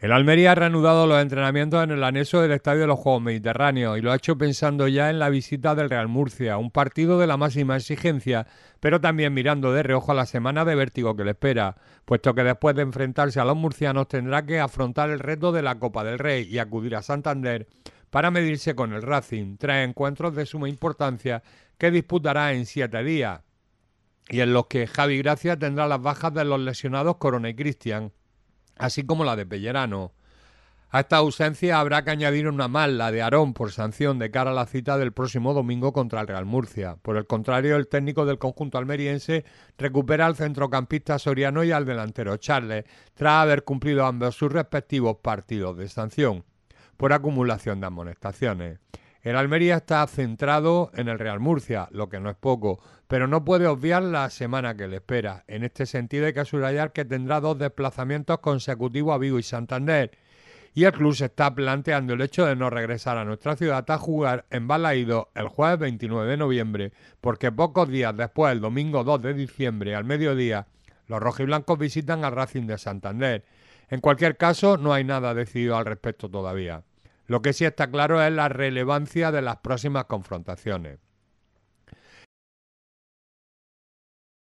El Almería ha reanudado los entrenamientos en el anexo del Estadio de los Juegos Mediterráneos y lo ha hecho pensando ya en la visita del Real Murcia, un partido de la máxima exigencia, pero también mirando de reojo a la semana de vértigo que le espera, puesto que después de enfrentarse a los murcianos tendrá que afrontar el reto de la Copa del Rey y acudir a Santander para medirse con el Racing, tres encuentros de suma importancia que disputará en siete días y en los que Javi Gracia tendrá las bajas de los lesionados Corona y Cristian así como la de Pellerano. A esta ausencia habrá que añadir una más, la de Aarón, por sanción de cara a la cita del próximo domingo contra el Real Murcia. Por el contrario, el técnico del conjunto almeriense recupera al centrocampista Soriano y al delantero Charles, tras haber cumplido ambos sus respectivos partidos de sanción, por acumulación de amonestaciones. El Almería está centrado en el Real Murcia, lo que no es poco, pero no puede obviar la semana que le espera. En este sentido hay que subrayar que tendrá dos desplazamientos consecutivos a Vigo y Santander. Y el club se está planteando el hecho de no regresar a nuestra ciudad a jugar en Balaído el jueves 29 de noviembre, porque pocos días después, el domingo 2 de diciembre, al mediodía, los rojiblancos visitan al Racing de Santander. En cualquier caso, no hay nada decidido al respecto todavía. Lo que sí está claro es la relevancia de las próximas confrontaciones.